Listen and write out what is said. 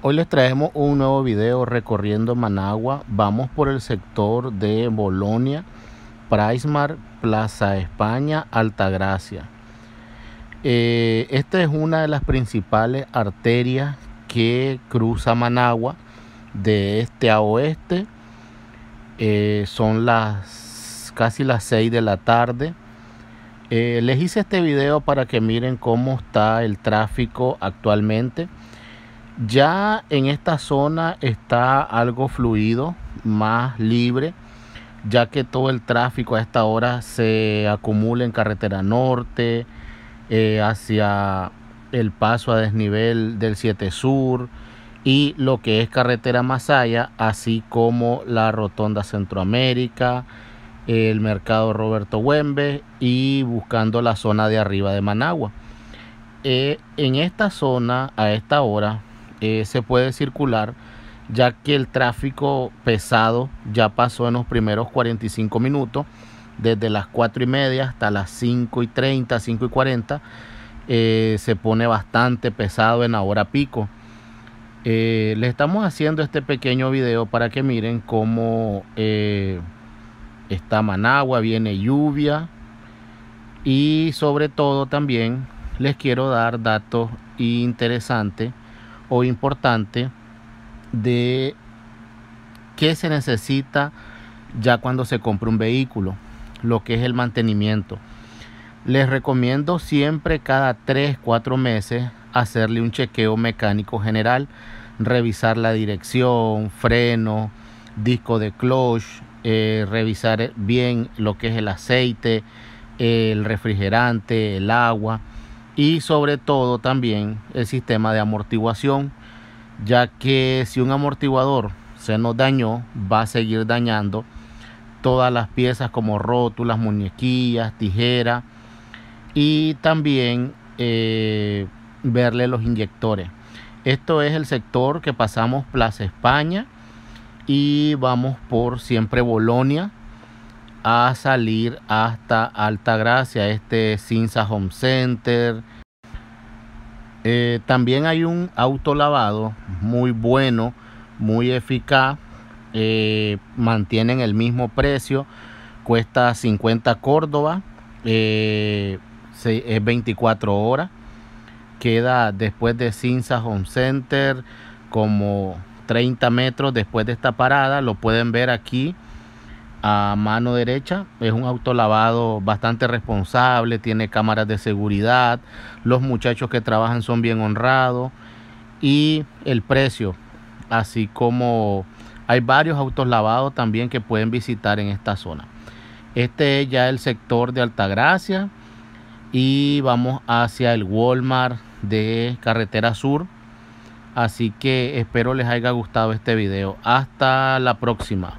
Hoy les traemos un nuevo video recorriendo Managua. Vamos por el sector de Bolonia, Prismar, Plaza España, Altagracia. Eh, esta es una de las principales arterias que cruza Managua de este a oeste. Eh, son las casi las 6 de la tarde. Eh, les hice este video para que miren cómo está el tráfico actualmente. Ya en esta zona está algo fluido, más libre, ya que todo el tráfico a esta hora se acumula en carretera norte, eh, hacia el paso a desnivel del 7 Sur y lo que es carretera Masaya, así como la Rotonda Centroamérica, el mercado Roberto Huembe y buscando la zona de arriba de Managua. Eh, en esta zona, a esta hora, eh, se puede circular ya que el tráfico pesado ya pasó en los primeros 45 minutos desde las 4 y media hasta las 5 y 30, 5 y 40 eh, se pone bastante pesado en ahora hora pico eh, le estamos haciendo este pequeño video para que miren cómo está Managua, viene lluvia y sobre todo también les quiero dar datos interesantes importante de qué se necesita ya cuando se compra un vehículo, lo que es el mantenimiento. Les recomiendo siempre cada 3, 4 meses hacerle un chequeo mecánico general, revisar la dirección, freno, disco de clutch, eh, revisar bien lo que es el aceite, el refrigerante, el agua y sobre todo también el sistema de amortiguación, ya que si un amortiguador se nos dañó, va a seguir dañando todas las piezas como rótulas, muñequillas, tijeras y también eh, verle los inyectores. Esto es el sector que pasamos Plaza España y vamos por siempre Bolonia a salir hasta alta gracia este Cinza Home Center. Eh, también hay un auto lavado muy bueno, muy eficaz. Eh, mantienen el mismo precio, cuesta 50 Córdoba, eh, es 24 horas. Queda después de Cinza Home Center como 30 metros después de esta parada. Lo pueden ver aquí a mano derecha. Es un auto lavado bastante responsable, tiene cámaras de seguridad, los muchachos que trabajan son bien honrados y el precio, así como hay varios autos lavados también que pueden visitar en esta zona. Este es ya el sector de Altagracia y vamos hacia el Walmart de Carretera Sur. Así que espero les haya gustado este video. Hasta la próxima.